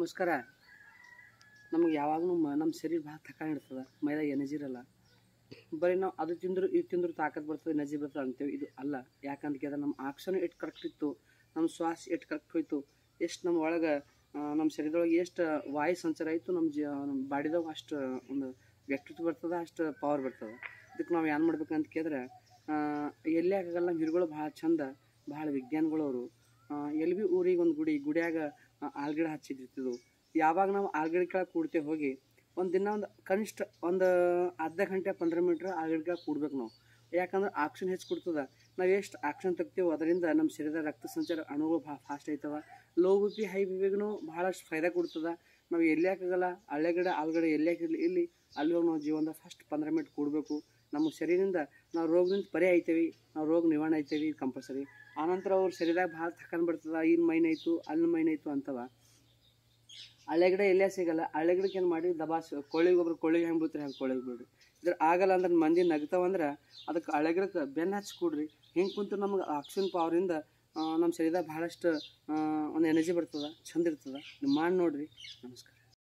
ನಮಸ್ಕಾರ ನಮ್ಗೆ ಯಾವಾಗಲೂ ನಮ್ಮ ಶರೀರ ಭಾಳ ತಕಾಣ ಇರ್ತದೆ ಮೈದಾಗ ಎನರ್ಜಿ ಇರಲ್ಲ ಬರೀ ನಾವು ಅದು ತಿಂದರು ಇದು ತಿಂದರೂ ತಾಕತ್ ಬರ್ತದೆ ಎನರ್ಜಿ ಬರ್ತದೆ ಅಂತೇವೆ ಇದು ಅಲ್ಲ ಯಾಕಂತ ಕೇಳಿದ್ರೆ ನಮ್ಮ ಆಕ್ಷನ್ ಎಷ್ಟು ಕರೆಕ್ಟ್ ಇತ್ತು ನಮ್ಮ ಶ್ವಾಸ ಎಷ್ಟು ಕರೆಕ್ಟ್ ಹೋಯ್ತು ಎಷ್ಟು ನಮ್ಮ ಒಳಗೆ ನಮ್ಮ ಶರೀರದೊಳಗೆ ಎಷ್ಟು ವಾಯು ಸಂಚಾರ ಆಯಿತು ನಮ್ಮ ಜ ನಮ್ಮ ಬಾಡಿದಾಗ ಅಷ್ಟು ಒಂದು ವ್ಯಕ್ತಿತ್ವ ಬರ್ತದೆ ಅಷ್ಟು ಪವರ್ ಬರ್ತದೆ ಇದಕ್ಕೆ ನಾವು ಏನು ಮಾಡ್ಬೇಕಂತ ಕೇಳಿದ್ರೆ ಎಲ್ಲಿ ಆಗಲ್ಲ ನಮ್ಮ ಹಿರಿಗಳು ಭಾಳ ಚಂದ ಭಾಳ ವಿಜ್ಞಾನಿಗಳವರು ಎಲ್ಲಿ ಬಿ ಊರಿಗೆ ಒಂದು ಗುಡಿ ಗುಡಿಯಾಗ ಆಲ್ಗಿಡ ಹಚ್ಚಿದ್ದಿತ್ತು ಯಾವಾಗ ನಾವು ಆಲ್ಗಿಡ ಕೆಳಗೆ ಕೂಡ್ತೇವೆ ಹೋಗಿ ಒಂದು ದಿನ ಒಂದು ಕನಿಷ್ಠ ಒಂದು ಅರ್ಧ ಗಂಟೆ ಪಂದ್ರ ಮೀಟ್ರ್ ಆಲ್ಗಿಡ ಕೆಳಗೆ ಕೂಡ್ಬೇಕು ನಾವು ಯಾಕಂದ್ರೆ ಆಕ್ಷನ್ ಹೆಚ್ಚು ಕೊಡ್ತದೆ ನಾವು ಎಷ್ಟು ಆಕ್ಷನ್ ತೆಗ್ತೀವೋ ಅದರಿಂದ ನಮ್ಮ ಶರೀರದ ರಕ್ತ ಸಂಚಾರ ಅಣುಗಳು ಭಾಳ ಫಾಸ್ಟ್ ಆಯ್ತವ low B P high B ಪಿಗೂ ಭಾಳಷ್ಟು ಫೈದಾ ಕೊಡ್ತದೆ ನಾವು ಎಲ್ಲಿ ಹಾಕಾಗಲ್ಲ ಹಳ್ಳೆಗಡೆ ಗಿಡ ಎಲ್ಲಿ ಹಾಕಿರಲಿ ಇಲ್ಲಿ ಅಲ್ಲಿ ಹೋಗಿ ನಾವು ಜೀವನದ ಫಸ್ಟ್ ಪಂದ್ರ ಮಿನಿಟ್ ಕೂಡಬೇಕು ನಮ್ಮ ಶರೀರದಿಂದ ನಾವು ರೋಗದಿಂದ ಪರಿ ಆಯ್ತೇವೆ ನಾವು ರೋಗ ನಿವಾರಣೆ ಆಯ್ತೇವೆ ಇದು ಕಂಪಲ್ಸರಿ ಆನಂತರ ಅವ್ರ ಶರೀರದಾಗ ಭಾಳ ತಕೊಂಡ್ ಇನ್ನು ಮೈನ್ ಆಯಿತು ಅಲ್ಲಿ ಆಯಿತು ಅಂತವ ಹಳೆಗಿಡ ಎಲ್ಲೇ ಸಿಗಲ್ಲ ಹಳೆಗಿಡಕ್ಕೆ ಏನು ಮಾಡಿ ದಬಾಸ್ ಕೋಳಿಗೆ ಒಬ್ರು ಕೋಳಿಗೆ ಹೆಂಗೆ ಬಿಡ್ತಾರೆ ಹಂಗೆ ಕೋಳಿಗೆ ಬಿಡ್ರಿ ಇದ್ರ ಆಗಲ್ಲ ಅಂದ್ರೆ ಮಂದಿ ನಗ್ತಾವಂದ್ರೆ ಅದಕ್ಕೆ ಹಳೆಗಿಡಕ್ಕೆ ಬೆನ್ನು ಹಚ್ಚಿ ಕೊಡ್ರಿ ಹಿಂಗೆ ಕುಂತು ನಮ್ಗೆ ಆಕ್ಸಿಜನ್ ಪಾವರಿಂದ ನಮ್ಮ ಶರೀರ ಭಾಳಷ್ಟು ಒಂದು ಎನರ್ಜಿ ಬರ್ತದೆ ಚಂದ ಇರ್ತದೆ ಮಾಡಿ ನೋಡ್ರಿ ನಮಸ್ಕಾರ